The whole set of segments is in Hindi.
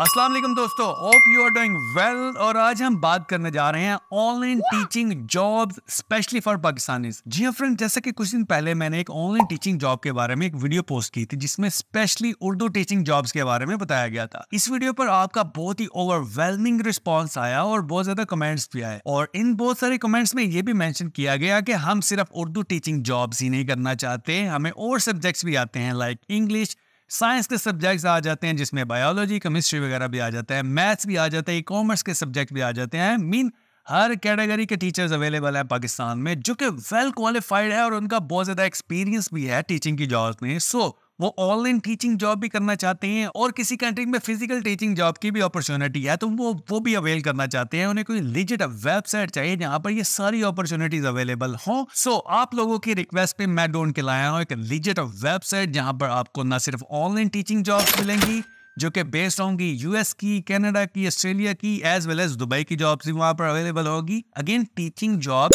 असलम दोस्तों hope you are doing well और आज हम बात करने जा रहे हैं online teaching jobs specially for Pakistani जी हाँ फ्रेंड जैसा कि कुछ दिन पहले मैंने एक ऑनलाइन टीचिंग जॉब के बारे में एक वीडियो पोस्ट की थी जिसमें स्पेशली उर्दू टीचिंग जॉब्स के बारे में बताया गया था इस वीडियो पर आपका बहुत ही ओवरवेलमिंग रिस्पॉन्स आया और बहुत ज्यादा कमेंट्स भी आए और इन बहुत सारे कमेंट्स में ये भी मैंशन किया गया कि हम सिर्फ उर्दू टीचिंग जॉब्स ही नहीं करना चाहते हमें और सब्जेक्ट्स भी आते हैं लाइक इंग्लिश साइंस के सब्जेक्ट्स आ जाते हैं जिसमें बायोलॉजी केमिस्ट्री वगैरह भी आ जाता है मैथ्स भी आ जाता है कॉमर्स के सब्जेक्ट भी आ जाते हैं मीन हर कैटेगरी के टीचर्स अवेलेबल हैं पाकिस्तान में जो कि वेल क्वालिफाइड है और उनका बहुत ज़्यादा एक्सपीरियंस भी है टीचिंग की जॉब्स में सो so, वो ऑनलाइन टीचिंग जॉब भी करना चाहते हैं और किसी कंट्री में फिजिकल टीचिंग जॉब की भी अपॉर्चुनिटी है तो वो वो भी अवेल करना चाहते हैं उन्हें कोई लिजिट वेबसाइट चाहिए जहाँ पर ये सारी अपॉर्चुनिटीज अवेलेबल हो सो so, आप लोगों की रिक्वेस्ट पे मैं डोंट के लाया हूँ एक लिजिट वेबसाइट जहाँ पर आपको ना सिर्फ ऑनलाइन टीचिंग जॉब मिलेंगी जो कि बेस्ड होंगी यूएस की कनाडा की ऑस्ट्रेलिया की एज वेल एज दुबई की जॉब्स भी वहां पर अवेलेबल होगी अगेन टीचिंग जॉब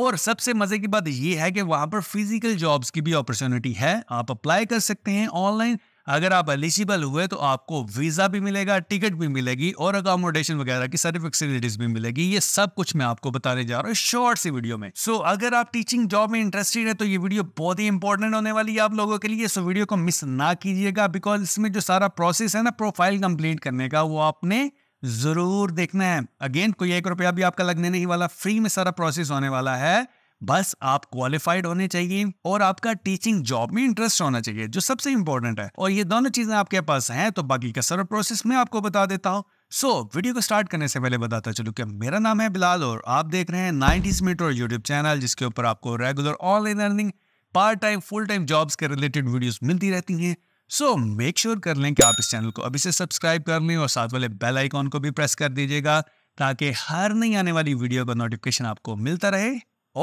और सबसे मजे की बात ये है कि वहां पर फिजिकल जॉब्स की भी अपॉर्चुनिटी है आप अप्लाई कर सकते हैं ऑनलाइन अगर आप एलिजिबल हुए तो आपको वीज़ा भी मिलेगा टिकट भी मिलेगी और अकोमोडेशन वगैरह की सारी फैसिलिटीज भी मिलेगी ये सब कुछ मैं आपको बताने जा रहा हूँ शॉर्ट सी वीडियो में सो so, अगर आप टीचिंग जॉब में इंटरेस्टेड है तो ये वीडियो बहुत ही इंपॉर्टेंट होने वाली है आप लोगों के लिए सो so, वीडियो को मिस ना कीजिएगा बिकॉज इसमें जो सारा प्रोसेस है ना प्रोफाइल कंप्लीट करने का वो आपने जरूर देखना है अगेन कोई एक रुपया भी आपका लगने नहीं वाला फ्री में सारा प्रोसेस होने वाला है बस आप क्वालिफाइड होने चाहिए और आपका टीचिंग जॉब में इंटरेस्ट होना चाहिए जो सबसे इंपॉर्टेंट है और ये दोनों चीजें आपके पास हैं तो बाकी का सारा प्रोसेस मैं आपको बता देता हूँ सो so, वीडियो को स्टार्ट करने से पहले बताता चलूँ कि मेरा नाम है बिलाल और आप देख रहे हैं नाइनटीज मीटर यूट्यूब चैनल जिसके ऊपर आपको regular online earning part time full time jobs के रिलेटेड वीडियोस मिलती रहती हैं सो मेक श्योर कर लें कि आप इस चैनल को अभी से सब्सक्राइब कर लें और साथ वाले बेल आइकॉन को भी प्रेस कर दीजिएगा ताकि हर नई आने वाली वीडियो का नोटिफिकेशन आपको मिलता रहे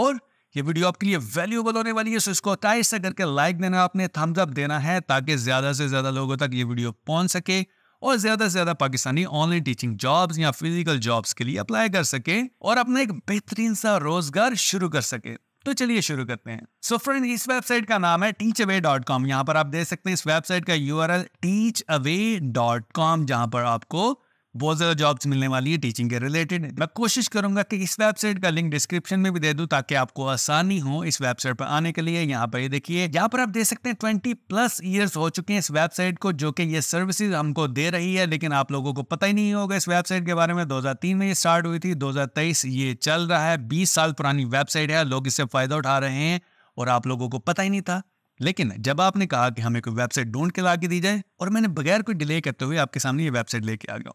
और ये वीडियो आपके लिए वैल्यूएबल होने वाली है सो इसको ताइज से करके लाइक देना आपने थम्स अप देना है ताकि ज़्यादा से ज़्यादा लोगों तक ये वीडियो पहुंच सके और ज़्यादा से ज़्यादा पाकिस्तानी ऑनलाइन टीचिंग जॉब्स या फिजिकल जॉब्स के लिए अप्लाई कर सके और अपना एक बेहतरीन सा रोज़गार शुरू कर सके तो चलिए शुरू करते हैं सो so फ्रेंड इस वेबसाइट का नाम है टीच अवे डॉट कॉम यहाँ पर आप देख सकते हैं इस वेबसाइट का U R L teach away dot com जहाँ पर आपको बहुत ज़्यादा जॉब्स मिलने वाली है टीचिंग के रिलेटेड मैं कोशिश करूंगा कि इस वेबसाइट का लिंक डिस्क्रिप्शन में भी दे दूं ताकि आपको आसानी हो इस वेबसाइट पर आने के लिए यहाँ पर ये देखिए यहाँ पर आप देख सकते हैं ट्वेंटी प्लस ईयर्स हो चुके हैं इस वेबसाइट को जो कि ये सर्विसेज हमको दे रही है लेकिन आप लोगों को पता ही नहीं होगा इस वेबसाइट के बारे में दो में ये स्टार्ट हुई थी दो ये चल रहा है बीस साल पुरानी वेबसाइट है लोग इससे फ़ायदा उठा रहे हैं और आप लोगों को पता ही नहीं था लेकिन जब आपने कहा कि हमें कोई वेबसाइट ढूंढ के ला के दी जाए और मैंने बगैर कोई डिले करते हुए आपके सामने ये वेबसाइट लेके आ गया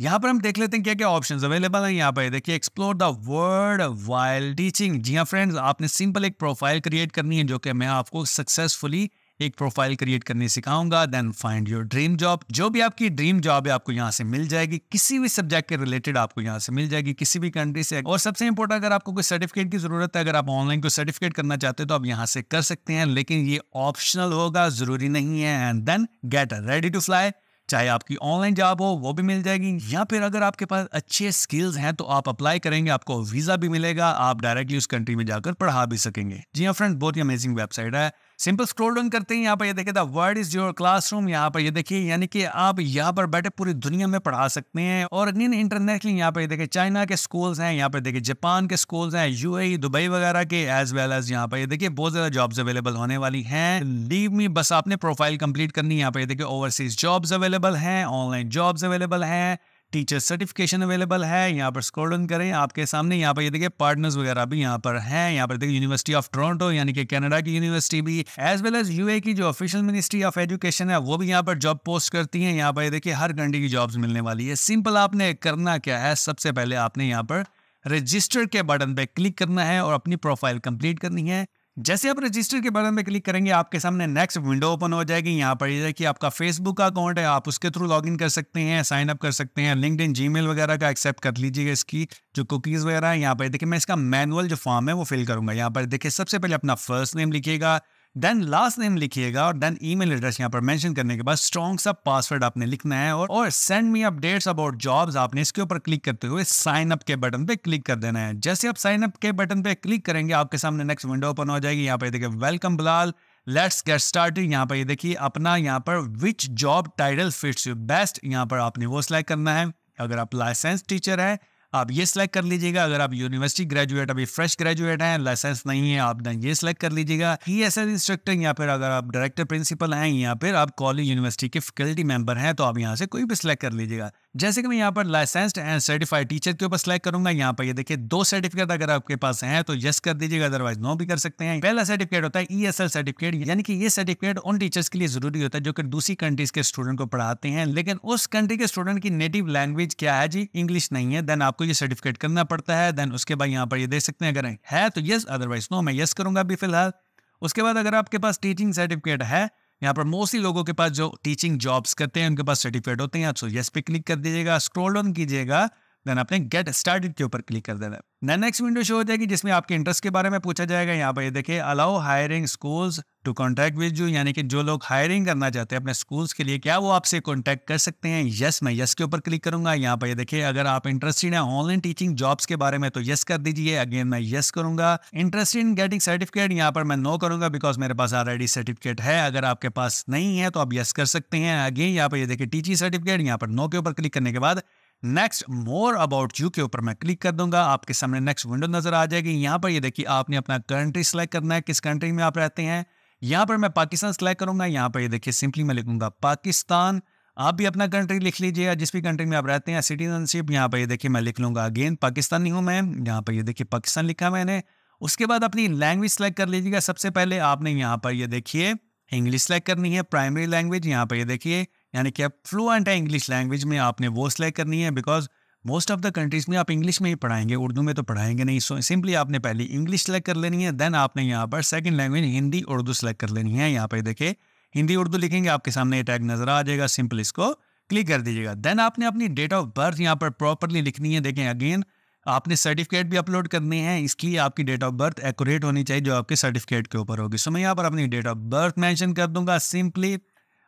यहाँ पर हम देख लेते हैं क्या क्या ऑप्शंस अवेलेबल हैं यहाँ पर देखिए explore the world while teaching जी हाँ फ्रेंड्स आपने सिंपल एक प्रोफाइल क्रिएट करनी है जो कि मैं आपको सक्सेसफुली एक प्रोफाइल क्रिएट करनी सिखाऊंगा then find your dream job जो भी आपकी ड्रीम जॉब है आपको यहाँ से मिल जाएगी किसी भी सब्जेक्ट के रिलेटेड आपको यहाँ से मिल जाएगी किसी भी कंट्री से और सबसे इंपॉर्टेंट अगर आपको कोई सर्टिफिकेट की जरूरत है अगर आप ऑनलाइन को सर्टिफिकेट करना चाहते हो तो आप यहाँ से कर सकते हैं लेकिन ये ऑप्शनल होगा जरूरी नहीं है and then get ready to fly चाहे आपकी ऑनलाइन जॉब हो वो भी मिल जाएगी या फिर अगर आपके पास अच्छे स्किल्स हैं तो आप अप्लाई करेंगे आपको वीज़ा भी मिलेगा आप डायरेक्टली उस कंट्री में जाकर पढ़ा भी सकेंगे जी हाँ फ्रेंड बहुत ही अमेजिंग वेबसाइट है सिंपल स्क्रोल डाउन करते हैं यहाँ पर ये देखिए the world is your classroom यहाँ पर ये देखिए यानी कि आप यहाँ पर बैठे पूरी दुनिया में पढ़ा सकते हैं और नीन इंटरनेशनली यहाँ पर देखिए चाइना के स्कूल्स हैं यहाँ पर देखिए जापान के स्कूल्स हैं यू e, दुबई वगैरह के एज वेल एज यहाँ पर देखिए बहुत ज्यादा जॉब्स अवेलेबल होने वाली है लीव मी बस आपने प्रोफाइल कंप्लीट करनी यहाँ पर देखिए ओवरसीज जॉब्स अवेलेबल हैं ऑनलाइन जॉब्स अवेलेबल हैं टीचर सर्टिफिकेशन अवेलेबल है यहाँ पर स्कोर डन करें आपके सामने यहाँ पर ये देखिए पार्टनर्स वगैरह भी यहाँ पर हैं यहाँ पर देखिए यूनिवर्सिटी ऑफ टोरंटो यानी कि कनाडा की यूनिवर्सिटी भी एज वेल एज यूए की जो ऑफिशियल मिनिस्ट्री ऑफ एजुकेशन है वो भी यहाँ पर जॉब पोस्ट करती है यहाँ पर ये देखिए हर घंटे की जॉब मिलने वाली है सिंपल आपने करना क्या है सबसे पहले आपने यहाँ पर रजिस्टर के बटन पे क्लिक करना है और अपनी प्रोफाइल कंप्लीट करनी है जैसे आप रजिस्टर के बटन पर क्लिक करेंगे आपके सामने नेक्स्ट विंडो ओपन हो जाएगी यहाँ पर यह कि आपका फेसबुक का अकाउंट है आप उसके थ्रू लॉगिन कर सकते हैं साइन अप कर सकते हैं लिंकड इन जी वगैरह का एक्सेप्ट कर लीजिएगा इसकी जो कुकीज़ वगैरह है यहाँ पर देखिए मैं इसका मैनुअल जो फॉर्म है वो फिल करूँगा यहाँ पर देखिए सबसे पहले अपना फर्स्ट नेम लिखिएगा देन लास्ट नेम लिखिएगा और देन ईमेल एड्रेस यहाँ पर मेंशन करने के बाद स्ट्रॉन्ग सा पासवर्ड आपने लिखना है और, send me updates about jobs आपने इसके ऊपर क्लिक करते हुए साइन अप के बटन पे क्लिक कर देना है जैसे आप साइन अप के बटन पे क्लिक करेंगे आपके सामने नेक्स्ट विंडो ओपन हो जाएगी यहाँ पे देखिए welcome Bilal let's get start यहाँ पर ये देखिए अपना यहाँ पर which job title fits you best यहाँ पर आपने वो सिलेक्ट करना है अगर आप लाइसेंस टीचर हैं आप ये सिलेक्ट कर लीजिएगा अगर आप यूनिवर्सिटी ग्रेजुएट अभी फ्रेश ग्रेजुएट हैं लाइसेंस नहीं है आप ये सिलेक्ट कर लीजिएगा ई एस एस इंस्ट्रक्टर या फिर अगर आप डायरेक्टर प्रिंसिपल हैं या फिर आप कॉलेज यूनिवर्सिटी के फैकल्टी मेंबर हैं तो आप यहाँ से कोई भी सिलेक्ट कर लीजिएगा जैसे कि मैं यहाँ पर लाइसेंसड एंड सर्टिफाइड टीचर के ऊपर सिलेक्ट करूंगा यहाँ पर ये देखिए दो सर्टिफिकेट अगर आपके पास है तो यस कर दीजिएगा अदरवाइज नो भी कर सकते हैं पहला सर्टिफिकेट होता है ई एस एल सर्टिफिकेट यानी कि ये सर्टिफिकेट उन टीचर्स के लिए जरूरी होता है जो कि दूसरी कंट्रीज के स्टूडेंट को पढ़ाते हैं लेकिन उस कंट्री के स्टूडेंट की नेटिव लैंग्वेज क्या है जी इंग्लिश नहीं है देन आप आपको ये सर्टिफिकेट करना पड़ता है देन उसके बाद यहाँ पर ये देख सकते हैं अगर है तो यस अदरवाइज नो मैं यस करूँगा अभी फिलहाल उसके बाद अगर आपके पास टीचिंग सर्टिफिकेट है यहाँ पर मोस्टली लोगों के पास जो टीचिंग जॉब्स करते हैं उनके पास सर्टिफिकेट होते हैं सो यस पे क्लिक कर दीजिएगा स्क्रोल डाउन कीजिएगा देन आपने गेट स्टार्टेड के ऊपर क्लिक कर देना है नेक्स्ट विंडो शो हो जाएगी जिसमें आपके इंटरेस्ट के बारे में पूछा जाएगा यहाँ पर ये देखिए allow hiring schools to contact with you यानी कि जो लोग हायरिंग करना चाहते हैं अपने स्कूल्स के लिए क्या वो आपसे कॉन्टैक्ट कर सकते हैं यस मैं यस के ऊपर क्लिक करूंगा यहाँ पर ये देखिए अगर आप इंटरेस्टेड हैं ऑनलाइन टीचिंग जॉब्स के बारे में तो यस कर दीजिए अगेन मैं यस करूंगा इंटरेस्टेड इन गेटिंग सर्टिफिकेट यहाँ पर मैं नो करूंगा बिकॉज मेरे पास ऑलरेडी सर्टिफिकेट है अगर आपके पास नहीं है तो आप यस कर सकते हैं अगेन यहाँ पर ये देखिए टीचिंग सर्टिफिकेट यहाँ पर नो के ऊपर क्लिक करने के बाद नेक्स्ट मोर अबाउट यू के ऊपर मैं क्लिक कर दूंगा आपके सामने नेक्स्ट विंडो नजर आ जाएगी यहां पर ये देखिए आपने अपना कंट्री सेलेक्ट करना है किस कंट्री में आप रहते हैं यहां पर मैं पाकिस्तान सेलेक्ट करूंगा यहां पर ये देखिए सिंपली मैं लिखूंगा पाकिस्तान आप भी अपना कंट्री लिख लीजिए जिस भी कंट्री में आप रहते हैं सिटीजनशिप यहाँ पर ये देखिए मैं लिख लूंगा अगेन पाकिस्तानी हूँ मैं यहाँ पर ये देखिए पाकिस्तान लिखा मैंने उसके बाद अपनी लैंग्वेज सेलेक्ट कर लीजिएगा सबसे पहले आपने यहाँ पर ये देखिए इंग्लिश सेलेक्ट करनी है प्राइमरी लैंग्वेज यहाँ पर ये देखिए यानी कि आप फ्लुएंट है इंग्लिश लैंग्वेज में आपने वो सिलेक्ट करनी है because most of the countries में आप इंग्लिश में ही पढ़ाएंगे उर्दू में तो पढ़ाएंगे नहीं सो सिंपली आपने पहले इंग्लिश सेलेक्ट कर लेनी है देन आपने यहाँ पर second language Hindi Urdu select कर लेनी है यहाँ पर देखे हिंदी उर्दू लिखेंगे आपके सामने ये टैग नज़र आ जाएगा सिंपल इसको क्लिक कर दीजिएगा देन आपने अपनी डेट ऑफ बर्थ यहाँ पर प्रॉपरली लिखनी है देखें अगेन आपने सर्टिफिकेट भी अपलोड करनी है इसकी आपकी डेट ऑफ बर्थ एक्यूरेट होनी चाहिए जो आपके सर्टिफिकेट के ऊपर होगी सो मैं यहाँ पर अपनी डेट ऑफ बर्थ मेंशन कर दूंगा सिंपली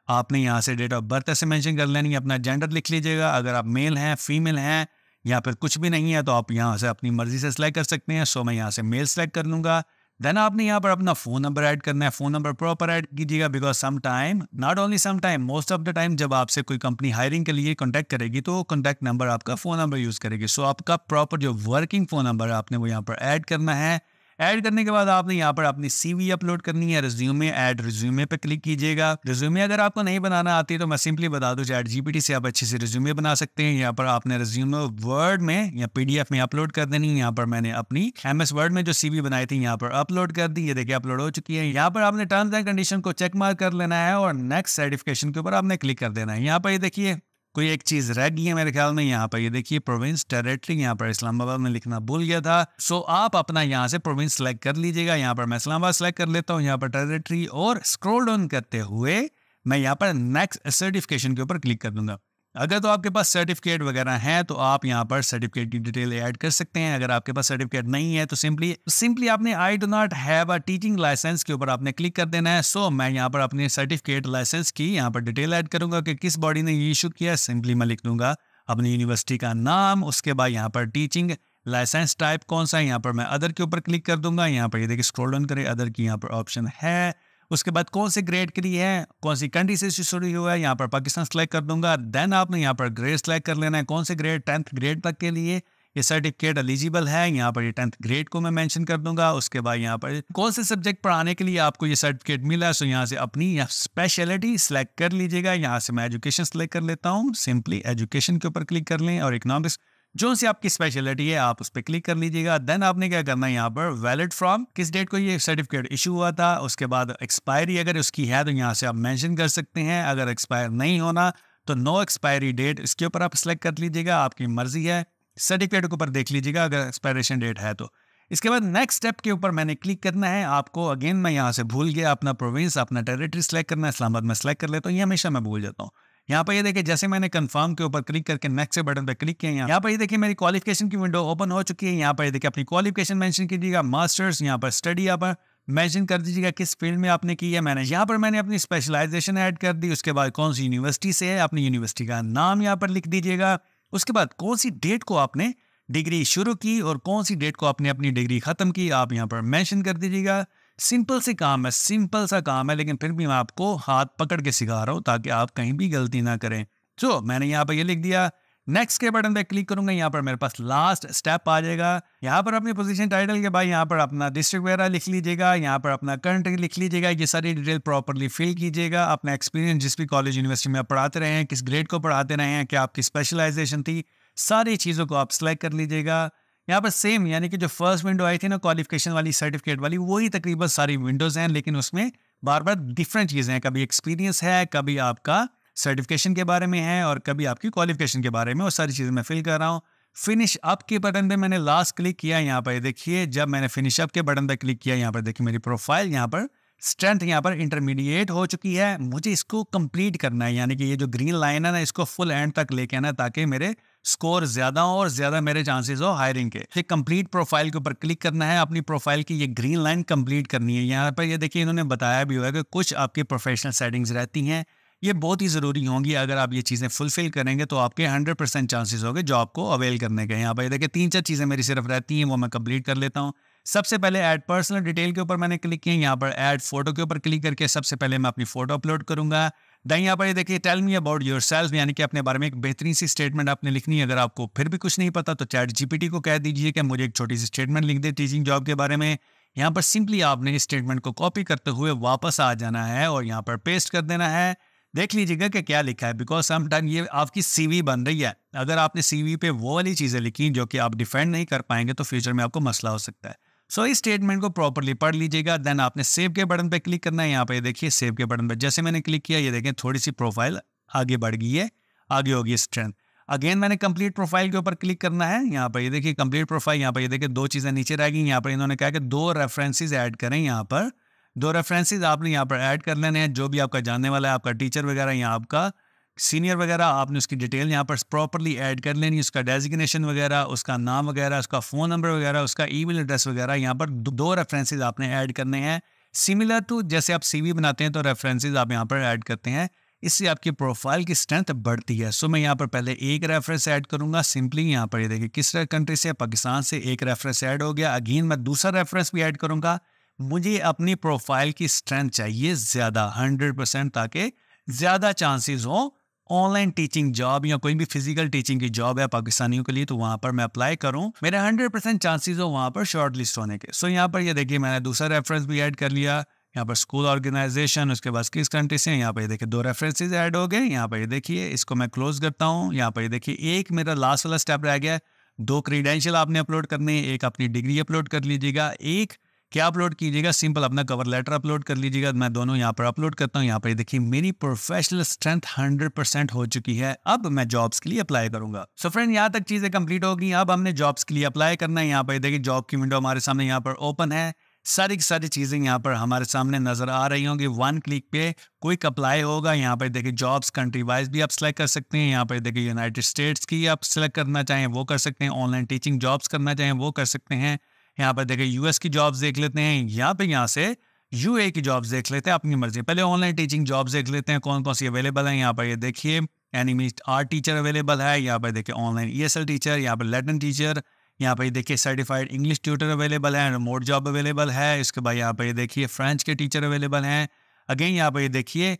आपने यहाँ से डेट ऑफ बर्थ ऐसे मैंशन कर लेनी है अपना जेंडर लिख लीजिएगा अगर आप मेल हैं फीमेल हैं या फिर कुछ भी नहीं है तो आप यहाँ से अपनी मर्जी से सिलेक्ट कर सकते हैं सो मैं यहाँ से मेल सेलेक्ट कर लूँगा देन आपने यहाँ पर अपना फ़ोन नंबर ऐड करना है फ़ोन नंबर प्रॉपर ऐड कीजिएगा because some time not only some time most of the time जब आपसे कोई कंपनी हायरिंग के लिए कॉन्टैक्ट करेगी तो कॉन्टैक्ट नंबर आपका फ़ोन नंबर यूज़ करेगी सो so, आपका प्रॉपर जो वर्किंग फ़ोन नंबर है आपने वो यहाँ पर ऐड करना है ऐड करने के बाद आपने यहाँ पर अपनी सीवी अपलोड करनी है रिज्यूमे ऐड रिज्यूमे पे क्लिक कीजिएगा रिज्यूमे अगर आपको नहीं बनाना आती है तो मैं सिंपली बता दूँ चैट जीपीटी से आप अच्छे से रिज्यूमे बना सकते हैं यहाँ पर आपने रिज्यूमे वर्ड में या पीडीएफ में अपलोड कर देनी है यहाँ पर मैंने अपनी एम वर्ड में जो सीवी बनाई थी यहाँ पर अपलोड कर दी ये देखिए अपलोड हो चुकी है यहाँ पर आपने टर्म्स एंड कंडीशन को चेक मार्क कर लेना है और नेक्स्ट सर्टिफिकेशन के ऊपर आपने क्लिक कर देना है यहाँ पर ये देखिए कोई एक चीज रह गई है मेरे ख्याल में यहाँ पर ये देखिए प्रोविंस टेरिटरी यहाँ पर इस्लामाबाद में लिखना भूल गया था सो आप अपना यहाँ से प्रोविंस सेलेक्ट कर लीजिएगा यहाँ पर मैं इस्लामाबाद सेलेक्ट कर लेता हूँ यहाँ पर टेरिटरी और स्क्रोल डाउन करते हुए मैं यहाँ पर नेक्स्ट सर्टिफिकेशन के ऊपर क्लिक कर दूंगा अगर तो आपके पास सर्टिफिकेट वगैरह है तो आप यहाँ पर सर्टिफिकेट की डिटेल ऐड कर सकते हैं अगर आपके पास सर्टिफिकेट नहीं है तो सिंपली सिंपली आपने I do not have a teaching license के ऊपर आपने क्लिक कर देना है सो so, मैं यहाँ पर अपने सर्टिफिकेट लाइसेंस की यहाँ पर डिटेल ऐड करूंगा कि किस बॉडी ने ये इशू किया सिंपली मैं लिख दूंगा अपनी यूनिवर्सिटी का नाम उसके बाद यहाँ पर टीचिंग लाइसेंस टाइप कौन सा है यहाँ पर मैं अदर के ऊपर क्लिक कर दूंगा यहाँ पर ये देखिए स्क्रॉल डाउन करें अदर की यहाँ पर ऑप्शन है उसके बाद कौन से ग्रेड के लिए है कौन सी कंट्री से शुरू हुआ है यहाँ पर पाकिस्तान सेलेक्ट कर दूंगा देन आपने यहाँ पर ग्रेड सेलेक्ट कर लेना है कौन से ग्रेड टेंथ ग्रेड तक के लिए ये सर्टिफिकेट एलिजिबल है यहाँ पर ये टेंथ ग्रेड को मैं मेंशन कर दूंगा उसके बाद यहाँ पर कौन से सब्जेक्ट पढ़ाने के लिए आपको ये सर्टिफिकेट मिला सो यहाँ से अपनी स्पेशलिटी सेलेक्ट कर लीजिएगा यहाँ से मैं एजुकेशन सेलेक्ट कर लेता हूँ सिंपली एजुकेशन के ऊपर क्लिक कर लें और इकोनॉमिक्स जो सी आपकी स्पेशलिटी है आप उस पर क्लिक कर लीजिएगा देन आपने क्या करना है यहाँ पर वैलिड फ्रॉम किस डेट को ये सर्टिफिकेट इशू हुआ था उसके बाद एक्सपायरी अगर उसकी है तो यहाँ से आप मेंशन कर सकते हैं अगर एक्सपायर नहीं होना तो नो एक्सपायरी डेट इसके ऊपर आप सेलेक्ट कर लीजिएगा आपकी मर्जी है सर्टिफिकेट के ऊपर देख लीजिएगा अगर एक्सपायरेशन डेट है तो इसके बाद नेक्स्ट स्टेप के ऊपर मैंने क्लिक करना है आपको अगेन मैं यहाँ से भूल गया अपना प्रोविंस अपना टेरिटरी सेलेक्ट करना है इस्लामाबाद में सेलेक्ट कर लेता हूँ ये हमेशा मैं भूल जाता हूँ यहाँ पर ये देखिए जैसे मैंने कंफर्म के ऊपर क्लिक करके नेक्स्ट से बटन पर क्लिक किया यहाँ पर देखिए मेरी क्वालिफिकेशन की विंडो ओपन हो चुकी है यहाँ पर देखिए अपनी क्वालिफिकेशन मेंशन कीजिएगा मास्टर्स यहाँ पर स्टडी यहाँ पर मेंशन कर दीजिएगा किस फील्ड में आपने की है मैंने यहाँ पर मैंने अपनी स्पेशलाइजेशन ऐड कर दी उसके बाद कौन सी यूनिवर्सिटी से है अपनी यूनिवर्सिटी का नाम यहाँ पर लिख दीजिएगा उसके बाद कौन सी डेट को आपने डिग्री शुरू की और कौन सी डेट को आपने अपनी डिग्री ख़त्म की आप यहाँ पर मैंशन कर दीजिएगा सिंपल से काम है सिंपल सा काम है लेकिन फिर भी मैं आपको हाथ पकड़ के सिखा रहा हूँ ताकि आप कहीं भी गलती ना करें सो मैंने यहाँ पर ये लिख दिया नेक्स्ट के बटन पे क्लिक करूंगा यहाँ पर मेरे पास लास्ट स्टेप आ जाएगा यहाँ पर अपनी पोजीशन टाइटल के बाद यहाँ पर अपना डिस्ट्रिक्ट वगैरह लिख लीजिएगा यहाँ पर अपना कंट्री लिख लीजिएगा ये सारी डिटेल प्रॉपरली फिल कीजिएगा अपना एक्सपीरियंस जिस भी कॉलेज यूनिवर्सिटी में आप पढ़ाते रहे हैं किस ग्रेड को पढ़ाते रहे हैं क्या आपकी स्पेशलाइजेशन थी सारी चीज़ों को आप सेलेक्ट कर लीजिएगा यहाँ पर सेम यानी कि जो फर्स्ट विंडो आई थी ना क्वालिफिकेशन वाली सर्टिफिकेट वाली वही तकरीबन सारी विंडोज़ हैं लेकिन उसमें बार बार डिफरेंट चीज़ें हैं कभी एक्सपीरियंस है कभी आपका सर्टिफिकेशन के बारे में है और कभी आपकी क्वालिफिकेशन के बारे में और सारी चीज़ें मैं फिल कर रहा हूँ फिनिश अप के बटन पे मैंने लास्ट क्लिक किया यहाँ पर देखिए जब मैंने फिनिश अप के बटन पर क्लिक किया यहाँ पर देखिए मेरी प्रोफाइल यहाँ पर स्ट्रेंथ यहाँ पर इंटरमीडिएट हो चुकी है मुझे इसको कंप्लीट करना है यानी कि ये जो ग्रीन लाइन है ना इसको फुल एंड तक लेके आना ताकि मेरे स्कोर ज़्यादा हो और ज़्यादा मेरे चांसेस हो हायरिंग के तो ये कंप्लीट प्रोफाइल के ऊपर क्लिक करना है अपनी प्रोफाइल की ये ग्रीन लाइन कंप्लीट करनी है यहाँ पर ये देखिए इन्होंने बताया भी हुआ कि कुछ आपकी प्रोफेशनल सेटिंग्स रहती हैं ये बहुत ही ज़रूरी होंगी अगर आप ये चीज़ें फुलफिल करेंगे तो आपके 100 परसेंट चांसेस होंगे जॉब को अवेल करने के यहाँ पर देखिए तीन चार चीज़ें मेरी सिर्फ रहती हैं वो मैं कंप्लीट कर लेता हूँ सबसे पहले ऐड पर्सनल डिटेल के ऊपर मैंने क्लिक किया यहाँ पर ऐड फोटो के ऊपर क्लिक करके सबसे पहले मैं अपनी फोटो अपलोड करूंगा दैन यहाँ पर ये देखिए tell me about yourself यानी कि अपने बारे में एक बेहतरीन सी स्टेटमेंट आपने लिखनी है अगर आपको फिर भी कुछ नहीं पता तो चैट जीपीटी को कह दीजिए कि मुझे एक छोटी सी स्टेटमेंट लिख दे टीचिंग जॉब के बारे में यहाँ पर सिंपली आपने इस स्टेटमेंट को कॉपी करते हुए वापस आ जाना है और यहाँ पर पेस्ट कर देना है देख लीजिएगा कि क्या लिखा है बिकॉज सम टाइम ये आपकी सी बन रही है अगर आपने सी पे वो वाली चीज़ें लिखी जो कि आप डिफेंड नहीं कर पाएंगे तो फ्यूचर में आपको मसला हो सकता है सो इस स्टेटमेंट को प्रॉपरली पढ़ लीजिएगा देन आपने सेव के बटन पर क्लिक करना है यहाँ पे देखिए सेव के बटन पर जैसे मैंने क्लिक किया ये देखें थोड़ी सी प्रोफाइल आगे बढ़ गई है आगे होगी स्ट्रेंथ अगेन मैंने कंप्लीट प्रोफाइल के ऊपर क्लिक करना है यहाँ पर ये देखिए कंप्लीट प्रोफाइल यहाँ पर ये देखिए दो चीज़ें नीचे रह गई यहाँ पर इन्होंने कहा कि दो रेफरेंसेज ऐड करें यहाँ पर दो रेफरेंसेज आपने यहाँ पर ऐड कर लेने हैं जो भी आपका जानने वाला है आपका टीचर वगैरह या आपका सीनियर वगैरह आपने उसकी डिटेल यहाँ पर प्रॉपरली ऐड कर लेनी उसका डेजिग्नेशन वगैरह उसका नाम वगैरह उसका फ़ोन नंबर वगैरह उसका ईमेल एड्रेस वगैरह यहाँ पर दो रेफरेंसेज आपने ऐड करने हैं सिमिलर टू जैसे आप सीवी बनाते हैं तो रेफरेंसेज आप यहाँ पर ऐड करते हैं इससे आपकी प्रोफाइल की स्ट्रेंथ बढ़ती है सो so, मैं यहाँ पर पहले एक रेफरेंस ऐड करूँगा सिंपली यहाँ पर ये देखिए किस कंट्री से पाकिस्तान से एक रेफरेंस ऐड हो गया अगेन मैं दूसरा रेफरेंस भी ऐड करूँगा मुझे अपनी प्रोफाइल की स्ट्रेंथ चाहिए ज़्यादा हंड्रेड परसेंट ताकि ज़्यादा चांसेस हों ऑनलाइन टीचिंग जॉब या कोई भी फिजिकल टीचिंग की जॉब है पाकिस्तानियों के लिए तो वहाँ पर मैं अप्लाई करूं मेरे हंड्रेड परसेंट चांसेज हो वहां पर शॉर्ट लिस्ट होने के सो so, यहाँ पर ये यह देखिए मैंने दूसरा रेफरेंस भी ऐड कर लिया यहाँ पर स्कूल ऑर्गेनाइजेशन उसके बाद किस कंट्री से यहाँ पर देखिए दो रेफरेंसेज ऐड हो गए यहाँ पर देखिए इसको मैं क्लोज करता हूँ यहाँ पर देखिए एक मेरा लास्ट वाला स्टेप रह गया दो क्रीडेंशियल आपने अपलोड करने एक अपनी डिग्री अपलोड कर लीजिएगा एक क्या अपलोड कीजिएगा सिंपल अपना कवर लेटर अपलोड कर लीजिएगा मैं दोनों यहाँ पर अपलोड करता हूँ यहाँ पर देखिए मेरी प्रोफेशनल स्ट्रेंथ हंड्रेड परसेंट हो चुकी है अब मैं जॉब्स के लिए अप्लाई करूंगा सो फ्रेंड यहाँ तक चीजें कंप्लीट होगी अब हमने जॉब्स के लिए अप्लाई करना है यहाँ पर देखिए जॉब की विंडो हमारे सामने यहाँ पर ओपन है सारी की सारी चीज़ें यहाँ पर हमारे सामने नज़र आ रही होंगी वन क्लिक पे क्विक अप्लाई होगा यहाँ पर देखिए जॉब्स कंट्री वाइज भी आप सिलेक्ट कर सकते हैं यहाँ पर देखिए यूनाइटेड स्टेट्स की आप सिलेक्ट करना चाहें वो कर सकते हैं ऑनलाइन टीचिंग जॉब्स करना चाहें वो कर सकते हैं यहाँ पर देखें यूएस की जॉब्स देख लेते हैं यहाँ पे यहाँ से यूए की जॉब्स देख लेते हैं अपनी मर्जी पहले ऑनलाइन टीचिंग जॉब्स देख लेते हैं कौन कौन सी अवेलेबल है यहाँ पर ये देखिए एनिमी आर्ट टीचर अवेलेबल है यहाँ पर देखिए ऑनलाइन ई टीचर यहाँ पर लेटन टीचर यहाँ पर देखिए सर्टिफाइड इंग्लिश ट्यूटर अवेलेबल है रिमोट जॉब अवेलेबल है इसके बाद यहाँ पर ये देखिए फ्रेंच के टीचर अवेलेबल हैं अगेन यहाँ पर ये देखिए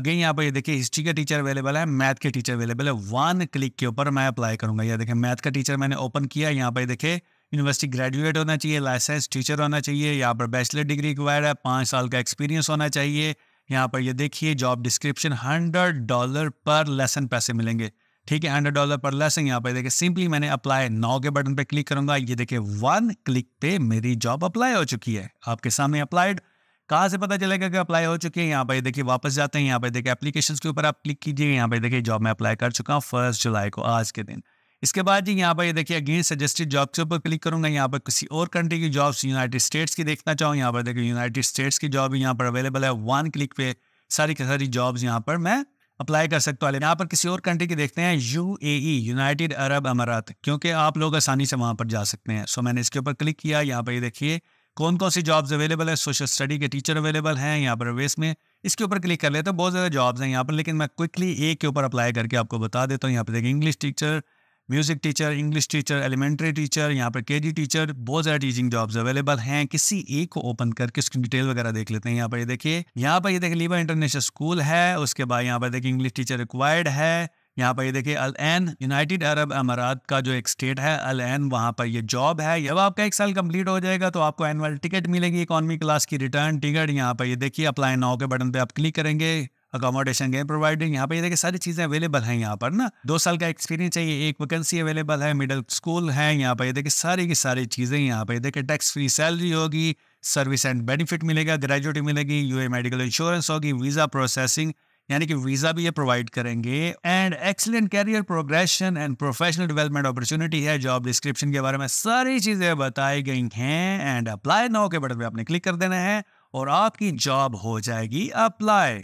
अगेन यहाँ पर ये देखिए हिस्ट्री का टीचर अवेलेबल है मैथ के टीचर अवेलेबल है वन क्लिक के ऊपर मैं अप्लाई करूंगा यह देखें मैथ का टीचर मैंने ओपन किया यहाँ पर देखिए यूनिवर्सिटी ग्रेजुएट होना चाहिए लाइसेंस टीचर होना चाहिए यहाँ पर बैचलर डिग्री रिक्वायर है पाँच साल का एक्सपीरियंस होना चाहिए यहाँ पर ये देखिए job description hundred dollar per lesson पैसे मिलेंगे ठीक है हंड्रेड डॉलर पर लेसन यहाँ पर देखिए सिंपली मैंने अप्लाई नौ के बटन पर क्लिक करूंगा ये देखिए वन क्लिक पे मेरी जॉब अप्लाई हो चुकी है आपके सामने अप्लाइड कहाँ से पता चलेगा कि अप्लाई हो चुके हैं यहाँ पर देखिए वापस जाते हैं यहाँ पर देखिए एप्लीकेशन के ऊपर आप क्लिक कीजिए यहाँ पर देखिए जॉब मैं अप्लाई कर चुका हूँ फर्स्ट जुलाई को आज के दिन इसके बाद जी यहाँ पर ये देखिए अगेन सजेस्टेड जॉब के ऊपर क्लिक करूँगा यहाँ पर किसी और कंट्री की जॉब्स यूनाइटेड स्टेट्स की देखना चाहूँ यहाँ पर देखिए यूनाइटेड स्टेट्स की जॉब यहाँ पर अवेलेबल है वन क्लिक पे सारी की सारी जॉब्स यहाँ पर मैं अप्लाई कर सकता हूँ यहाँ पर किसी और कंट्री की देखते हैं यू ए यूनाइटेड अरब अमारात क्योंकि आप लोग आसानी से वहाँ पर जा सकते हैं सो मैंने इसके ऊपर क्लिक किया यहाँ पर ये देखिए कौन कौन सी जॉब्स अवेलेबल है सोशल स्टडी के टीचर अवेलेबल हैं यहाँ पर वेस्ट में इसके ऊपर क्लिक कर लेते हैं बहुत ज़्यादा जॉब्स हैं यहाँ पर लेकिन मैं क्विकली एक के ऊपर अप्लाई करके आपको बता देता हूँ यहाँ पर देखिए English teacher music teacher English teacher elementary teacher यहाँ पर जी टीचर बहुत ज़्यादा टीचिंग जॉब्स अवेलेबल हैं किसी एक को ओपन करके उसकी डिटेल वगैरह देख लेते हैं यहाँ पर ये देखिए यहाँ पर ये देखिए लीबा इंटरनेशनल स्कूल है उसके बाद यहाँ पर देखिए इंग्लिश टीचर रिक्वायर्ड है यहाँ पर ये देखिए अल एन यूनाइटेड अरब अमारात का जो एक स्टेट है अल एन वहाँ पर ये जॉब है जब आपका एक साल कंप्लीट हो जाएगा तो आपको एनुअल टिकट मिलेगी इकोनॉमी क्लास की रिटर्न टिकट यहाँ पर ये देखिए अप्लाई नाउ के बटन पे आप क्लिक करेंगे अकोमोडेशन गए प्रोवाइडिंग यहाँ पे ये देखिए सारी चीज़ें अवेलेबल हैं यहाँ पर ना दो साल का एक्सपीरियंस चाहिए एक वैकेंसी अवेलेबल है मिडिल स्कूल है यहाँ पर ये देखिए सारी की सारी चीज़ें यहाँ पे देखिए टैक्स फ्री सैलरी होगी सर्विस एंड बेनिफिट मिलेगा ग्रेजुएटी मिलेगी यूए मेडिकल इंश्योरेंस होगी वीज़ा प्रोसेसिंग यानी कि वीज़ा भी ये प्रोवाइड करेंगे and excellent career progression and professional development opportunity है जॉब डिस्क्रिप्शन के बारे में सारी चीज़ें बताई गई हैं एंड अप्लाई नाउ के बटन पे आपने क्लिक कर देना है और आपकी जॉब हो जाएगी apply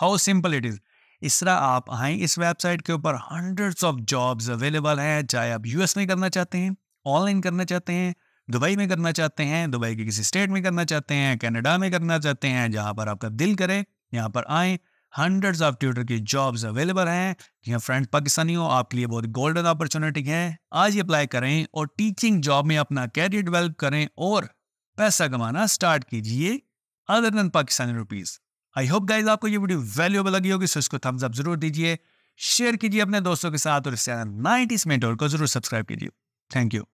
how simple it is इस तरह आप आए इस वेबसाइट के ऊपर हंड्रेड्स ऑफ जॉब्स अवेलेबल हैं चाहे आप यूएस में करना चाहते हैं ऑनलाइन करना चाहते हैं दुबई में करना चाहते हैं दुबई के किसी स्टेट में करना चाहते हैं कनाडा में करना चाहते हैं जहां पर आपका दिल करे यहाँ पर आए हंड्रेड्स ऑफ ट्यूटर की जॉब्स अवेलेबल हैं जी फ्रेंड पाकिस्तानी हो आपके लिए बहुत गोल्डन अपॉर्चुनिटी है आज अप्लाई करें और टीचिंग जॉब में अपना कैरियर डेवलप करें और पैसा कमाना स्टार्ट कीजिए other than Pakistani rupees I hope guys आपको ये वीडियो वैल्यूएबल लगी होगी सो इसको थम्स अप जरूर दीजिए शेयर कीजिए अपने दोस्तों के साथ और इस चैनल नाइनटीज मेंटोर को जरूर सब्सक्राइब कीजिए थैंक यू